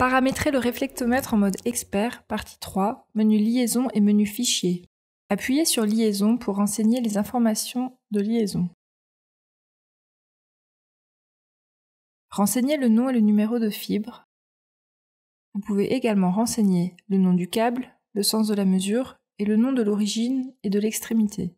Paramétrer le réflectomètre en mode expert, partie 3, menu liaison et menu fichier. Appuyez sur liaison pour renseigner les informations de liaison. Renseignez le nom et le numéro de fibre. Vous pouvez également renseigner le nom du câble, le sens de la mesure et le nom de l'origine et de l'extrémité.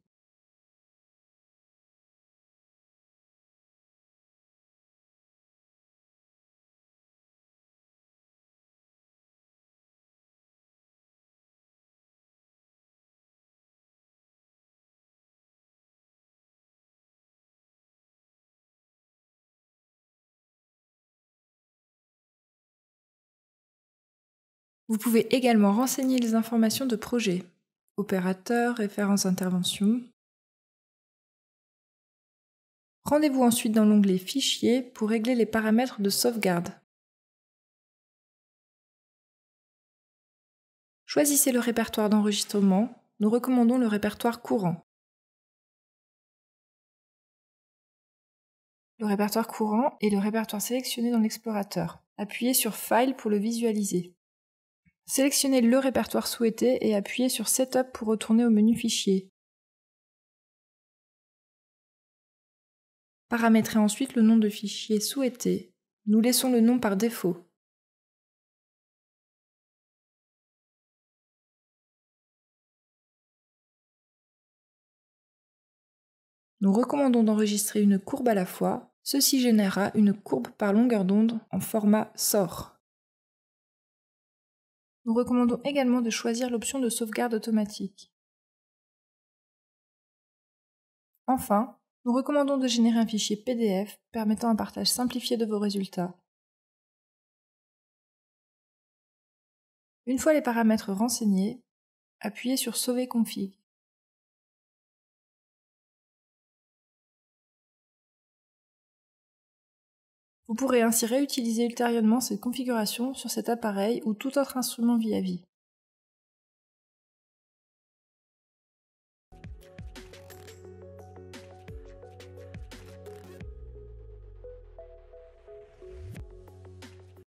Vous pouvez également renseigner les informations de projet, opérateur, référence intervention. Rendez-vous ensuite dans l'onglet Fichier pour régler les paramètres de sauvegarde. Choisissez le répertoire d'enregistrement, nous recommandons le répertoire courant. le répertoire courant est le répertoire sélectionné dans l'explorateur. Appuyez sur File pour le visualiser. Sélectionnez le répertoire souhaité et appuyez sur Setup pour retourner au menu Fichier. Paramétrez ensuite le nom de fichier souhaité. Nous laissons le nom par défaut. Nous recommandons d'enregistrer une courbe à la fois. Ceci générera une courbe par longueur d'onde en format SOR. Nous recommandons également de choisir l'option de sauvegarde automatique. Enfin, nous recommandons de générer un fichier PDF permettant un partage simplifié de vos résultats. Une fois les paramètres renseignés, appuyez sur Sauver config. Vous pourrez ainsi réutiliser ultérieurement cette configuration sur cet appareil ou tout autre instrument via vie.